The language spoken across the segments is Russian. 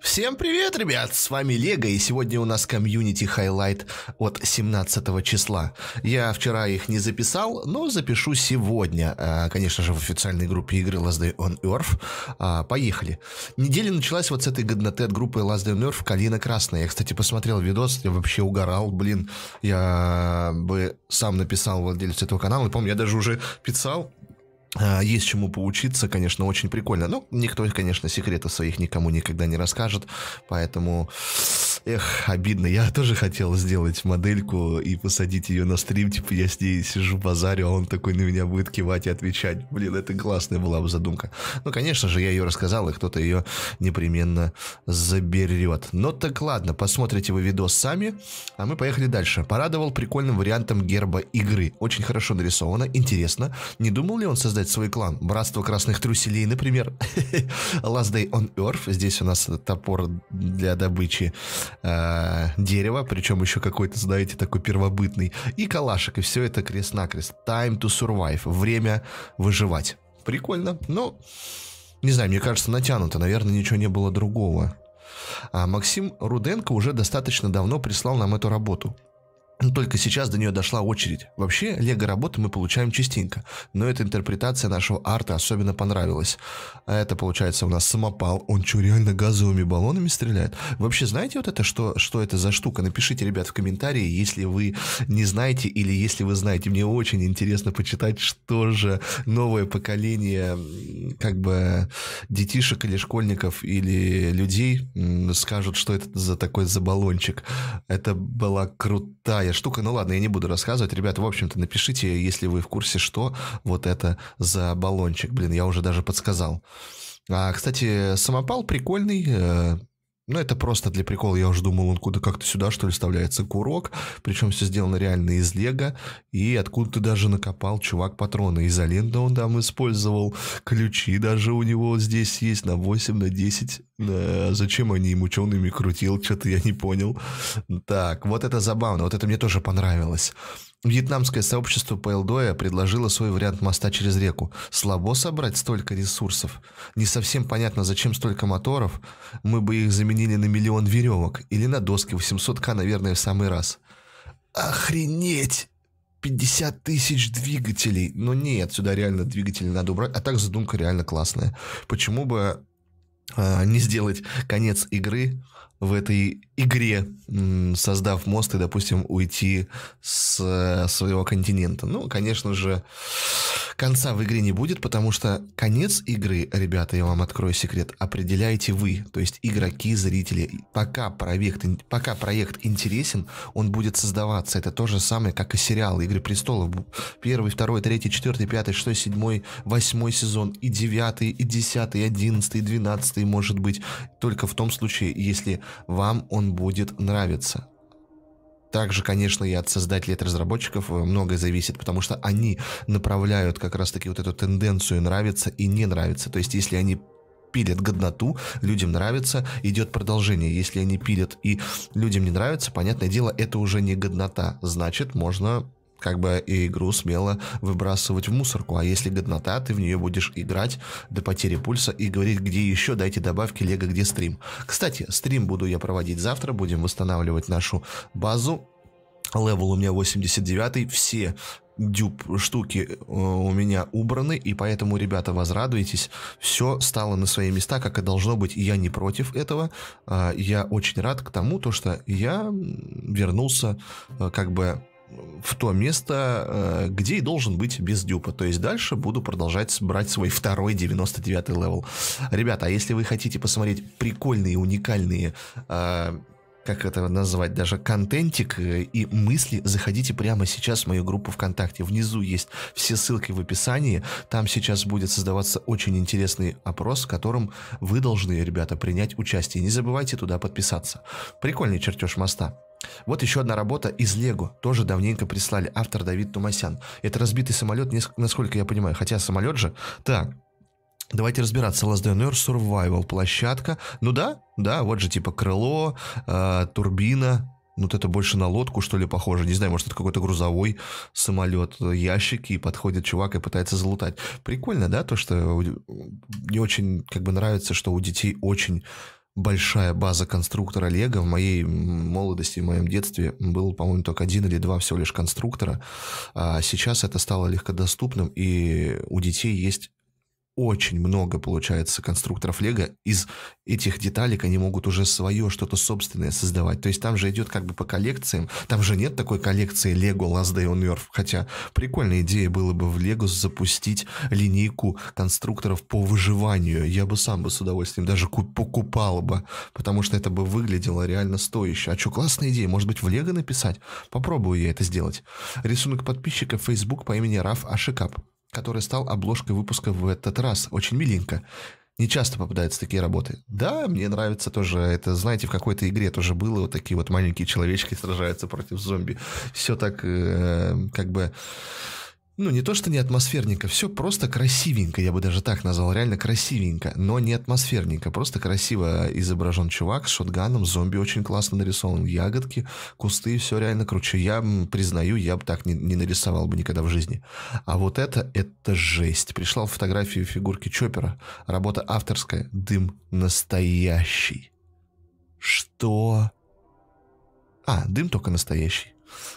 Всем привет, ребят! С вами Лего, и сегодня у нас комьюнити хайлайт от 17 числа. Я вчера их не записал, но запишу сегодня, а, конечно же, в официальной группе игры Last Day on Earth. А, поехали. Неделя началась вот с этой годноты от группы Last Day on Earth «Калина Красная». Я, кстати, посмотрел видос, я вообще угорал, блин. Я бы сам написал владельцу этого канала, помню, я даже уже писал а, есть чему поучиться, конечно, очень прикольно. Но ну, никто, конечно, секретов своих никому никогда не расскажет, поэтому... Эх, обидно, я тоже хотел сделать модельку и посадить ее на стрим, типа я с ней сижу базаре, а он такой на меня будет кивать и отвечать. Блин, это классная была бы задумка. Ну, конечно же, я ее рассказал, и кто-то ее непременно заберет. Но ну, так ладно, посмотрите вы видос сами, а мы поехали дальше. Порадовал прикольным вариантом герба игры. Очень хорошо нарисовано, интересно. Не думал ли он создать создать свой клан. Братство красных труселей, например. Last Day on Earth. Здесь у нас топор для добычи э, дерева, причем еще какой-то, знаете, такой первобытный. И калашек, и все это крест-накрест. Time to survive. Время выживать. Прикольно, но... Ну, не знаю, мне кажется, натянуто. Наверное, ничего не было другого. А Максим Руденко уже достаточно давно прислал нам эту работу только сейчас до нее дошла очередь. Вообще, лего-работы мы получаем частенько, но эта интерпретация нашего арта особенно понравилась. А это, получается, у нас самопал. Он что, реально газовыми баллонами стреляет? Вообще, знаете вот это, что, что это за штука? Напишите, ребят, в комментарии, если вы не знаете или если вы знаете. Мне очень интересно почитать, что же новое поколение как бы детишек или школьников или людей скажут, что это за такой забалончик. Это была крутая такая штука, ну ладно, я не буду рассказывать. ребят. в общем-то, напишите, если вы в курсе, что вот это за баллончик. Блин, я уже даже подсказал. А, кстати, самопал прикольный, э, ну, это просто для прикола. Я уже думал, он куда как-то сюда, что ли, вставляется курок. Причем все сделано реально из лего. И откуда ты даже накопал чувак патроны. Изоленты он там использовал. Ключи даже у него здесь есть на 8, на 10. Да, зачем они им учеными крутил? Что-то я не понял. Так, вот это забавно. Вот это мне тоже понравилось. Вьетнамское сообщество Пэлдоя предложило свой вариант моста через реку. Слабо собрать столько ресурсов. Не совсем понятно, зачем столько моторов. Мы бы их заменили на миллион веревок. Или на доски 800к, наверное, в самый раз. Охренеть! 50 тысяч двигателей. Но нет, сюда реально двигатели надо убрать. А так задумка реально классная. Почему бы а, не сделать конец игры в этой игре, создав мост и, допустим, уйти с э, своего континента. Ну, конечно же, Конца в игре не будет, потому что конец игры, ребята, я вам открою секрет, определяете вы, то есть игроки, зрители. Пока проект, пока проект интересен, он будет создаваться. Это то же самое, как и сериал «Игры престолов». Первый, второй, третий, четвертый, пятый, шестой, седьмой, восьмой сезон, и девятый, и десятый, и одиннадцатый, и двенадцатый, может быть. Только в том случае, если вам он будет нравиться. Также, конечно, и от создателей, от разработчиков э, многое зависит, потому что они направляют как раз-таки вот эту тенденцию нравится и не нравится. То есть, если они пилят годноту, людям нравится, идет продолжение. Если они пилят и людям не нравится, понятное дело, это уже не годнота. Значит, можно как бы и игру смело выбрасывать в мусорку. А если годнота, ты в нее будешь играть до потери пульса и говорить, где еще дайте добавки Лего, где стрим. Кстати, стрим буду я проводить завтра, будем восстанавливать нашу базу. Левел у меня 89, все дюб штуки э, у меня убраны, и поэтому, ребята, возрадуйтесь, все стало на свои места, как и должно быть, я не против этого, а, я очень рад к тому, то что я вернулся э, как бы в то место, э, где и должен быть без дюпа. То есть дальше буду продолжать брать свой второй 99 левел. Ребята, а если вы хотите посмотреть прикольные, уникальные э, как это назвать, даже контентик э, и мысли, заходите прямо сейчас в мою группу ВКонтакте. Внизу есть все ссылки в описании. Там сейчас будет создаваться очень интересный опрос, в котором вы должны, ребята, принять участие. Не забывайте туда подписаться. Прикольный чертеж моста. Вот еще одна работа из Лего, тоже давненько прислали, автор Давид Тумасян. Это разбитый самолет, насколько я понимаю, хотя самолет же... Так, Давайте разбираться. LSDNR Survival площадка. Ну да, да, вот же типа крыло, э, турбина, ну, вот это больше на лодку, что ли, похоже. Не знаю, может, это какой-то грузовой самолет, ящики, и подходит чувак и пытается залутать. Прикольно, да, то, что мне очень как бы нравится, что у детей очень большая база конструктора Лего. В моей молодости, в моем детстве был, по-моему, только один или два всего лишь конструктора. А сейчас это стало легкодоступным, и у детей есть очень много получается конструкторов Лего. Из этих деталек они могут уже свое что-то собственное создавать. То есть там же идет как бы по коллекциям. Там же нет такой коллекции Лего Last Day on Earth. Хотя прикольная идея было бы в Лего запустить линейку конструкторов по выживанию. Я бы сам бы с удовольствием даже покупал бы, потому что это бы выглядело реально стояще. А что, классная идея? Может быть, в Лего написать? Попробую я это сделать. Рисунок подписчика Facebook по имени Раф Ашикап который стал обложкой выпуска в этот раз. Очень миленько. Не часто попадаются такие работы. Да, мне нравится тоже. Это, знаете, в какой-то игре тоже было. Вот такие вот маленькие человечки сражаются против зомби. Все так э, как бы ну, не то, что не атмосферненько, все просто красивенько, я бы даже так назвал, реально красивенько, но не атмосферненько, просто красиво изображен чувак с шотганом, зомби очень классно нарисован, ягодки, кусты, все реально круче. Я признаю, я бы так не, не нарисовал бы никогда в жизни. А вот это, это жесть. Пришла фотографию фигурки Чоппера, работа авторская, дым настоящий. Что? А, дым только настоящий.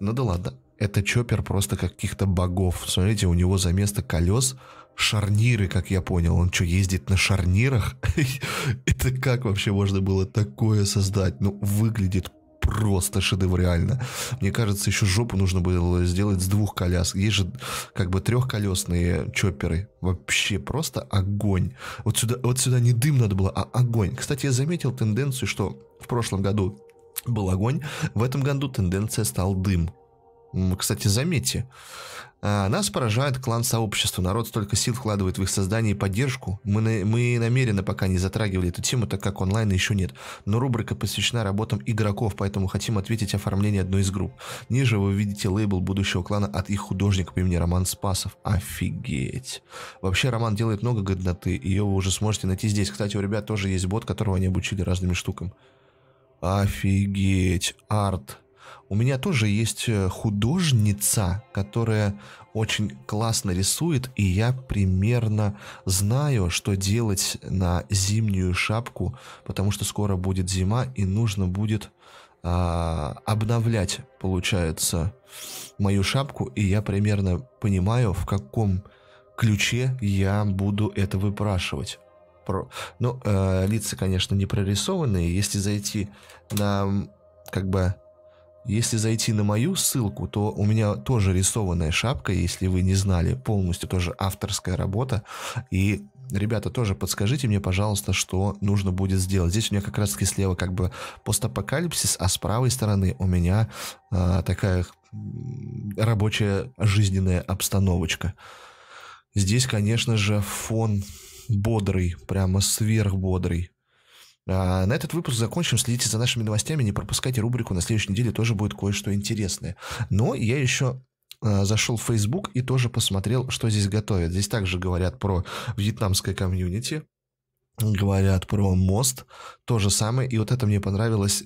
Ну да ладно. Это чоппер просто каких-то богов. Смотрите, у него за место колес шарниры, как я понял. Он что, ездит на шарнирах? Это как вообще можно было такое создать? Ну, выглядит просто шедеврально. Мне кажется, еще жопу нужно было сделать с двух коляс. Есть же как бы трехколесные чопперы. Вообще просто огонь. Вот сюда, вот сюда не дым надо было, а огонь. Кстати, я заметил тенденцию, что в прошлом году был огонь, в этом году тенденция стал дым. Кстати, заметьте, а, нас поражает клан сообщества. Народ столько сил вкладывает в их создание и поддержку. Мы, на, мы намеренно пока не затрагивали эту тему, так как онлайна еще нет. Но рубрика посвящена работам игроков, поэтому хотим ответить оформление одной из групп. Ниже вы видите лейбл будущего клана от их художника по имени Роман Спасов. Офигеть. Вообще, Роман делает много годноты. Ее вы уже сможете найти здесь. Кстати, у ребят тоже есть бот, которого они обучили разными штукам. Офигеть. Арт. У меня тоже есть э, художница, которая очень классно рисует, и я примерно знаю, что делать на зимнюю шапку, потому что скоро будет зима, и нужно будет э, обновлять, получается, мою шапку, и я примерно понимаю, в каком ключе я буду это выпрашивать. Про... Ну, э, лица, конечно, не прорисованные. Если зайти на как бы если зайти на мою ссылку, то у меня тоже рисованная шапка, если вы не знали, полностью тоже авторская работа. И, ребята, тоже подскажите мне, пожалуйста, что нужно будет сделать. Здесь у меня как раз-таки слева как бы постапокалипсис, а с правой стороны у меня э, такая рабочая жизненная обстановочка. Здесь, конечно же, фон бодрый, прямо сверхбодрый. А на этот выпуск закончим. Следите за нашими новостями, не пропускайте рубрику. На следующей неделе тоже будет кое-что интересное. Но я еще а, зашел в Facebook и тоже посмотрел, что здесь готовят. Здесь также говорят про вьетнамское комьюнити, говорят про мост, то же самое. И вот это мне понравилось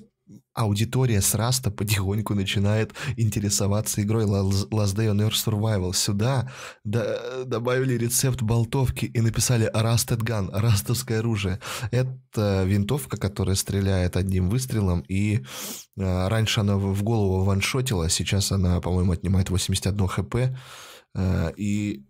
аудитория с Раста потихоньку начинает интересоваться игрой Last Day on Earth Survival. Сюда до добавили рецепт болтовки и написали Rusted Gun, растовское оружие. Это винтовка, которая стреляет одним выстрелом, и э, раньше она в голову ваншотила, а сейчас она, по-моему, отнимает 81 хп, э, и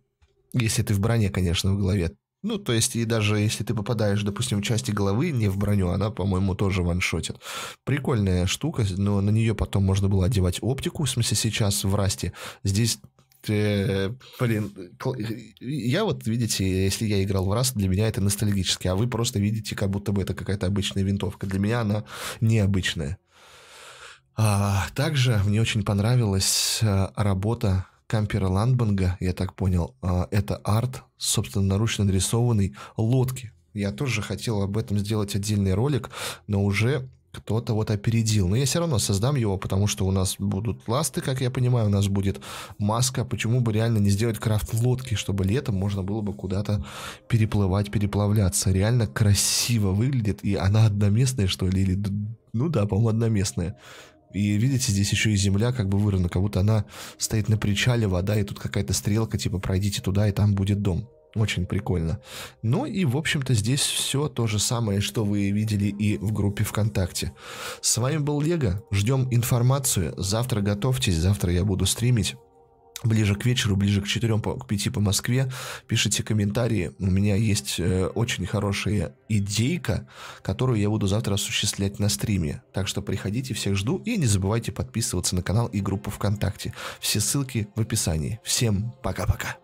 если ты в броне, конечно, в голове, ну, то есть, и даже если ты попадаешь, допустим, в части головы, не в броню, она, по-моему, тоже ваншотит. Прикольная штука, но на нее потом можно было одевать оптику, в смысле сейчас в расте. Здесь э, блин, я вот, видите, если я играл в раз, для меня это ностальгически, а вы просто видите, как будто бы это какая-то обычная винтовка. Для меня она необычная. А, также мне очень понравилась э, работа Кампера Ландбанга, я так понял, а, это арт, собственно, собственноручно нарисованной лодки. Я тоже хотел об этом сделать отдельный ролик, но уже кто-то вот опередил. Но я все равно создам его, потому что у нас будут ласты, как я понимаю, у нас будет маска. Почему бы реально не сделать крафт лодки, чтобы летом можно было бы куда-то переплывать, переплавляться. Реально красиво выглядит, и она одноместная, что ли, или... Ну да, по-моему, одноместная. И видите, здесь еще и земля как бы вырвана, как будто она стоит на причале, вода, и тут какая-то стрелка, типа, пройдите туда, и там будет дом. Очень прикольно. Ну и, в общем-то, здесь все то же самое, что вы видели и в группе ВКонтакте. С вами был Лего. Ждем информацию. Завтра готовьтесь, завтра я буду стримить ближе к вечеру, ближе к 4, к 5 по Москве. Пишите комментарии. У меня есть э, очень хорошая идейка, которую я буду завтра осуществлять на стриме. Так что приходите, всех жду. И не забывайте подписываться на канал и группу ВКонтакте. Все ссылки в описании. Всем пока-пока.